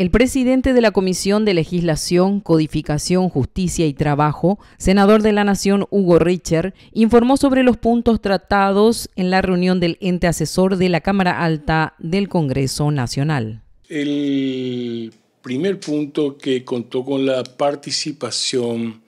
El presidente de la Comisión de Legislación, Codificación, Justicia y Trabajo, senador de la Nación Hugo Richer, informó sobre los puntos tratados en la reunión del ente asesor de la Cámara Alta del Congreso Nacional. El primer punto que contó con la participación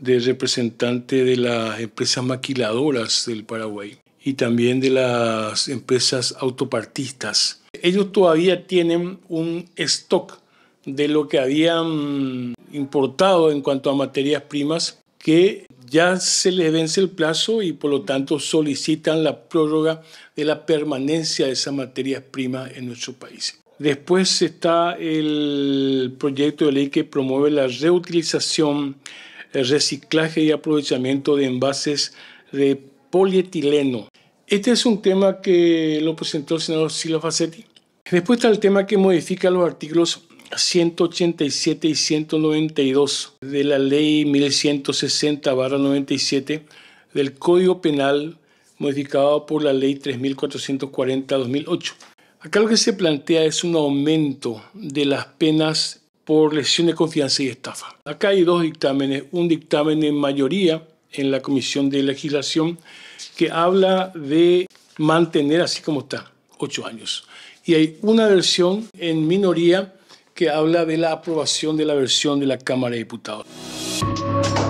de representante de las empresas maquiladoras del Paraguay y también de las empresas autopartistas. Ellos todavía tienen un stock de lo que habían importado en cuanto a materias primas que ya se les vence el plazo y por lo tanto solicitan la prórroga de la permanencia de esas materias primas en nuestro país. Después está el proyecto de ley que promueve la reutilización, el reciclaje y aprovechamiento de envases de polietileno. Este es un tema que lo presentó el senador Silva Facetti. Después está el tema que modifica los artículos 187 y 192 de la ley 1160-97 del Código Penal modificado por la ley 3440-2008. Acá lo que se plantea es un aumento de las penas por lesión de confianza y estafa. Acá hay dos dictámenes, un dictamen en mayoría en la Comisión de Legislación que habla de mantener así como está, ocho años. Y hay una versión en minoría que habla de la aprobación de la versión de la Cámara de Diputados.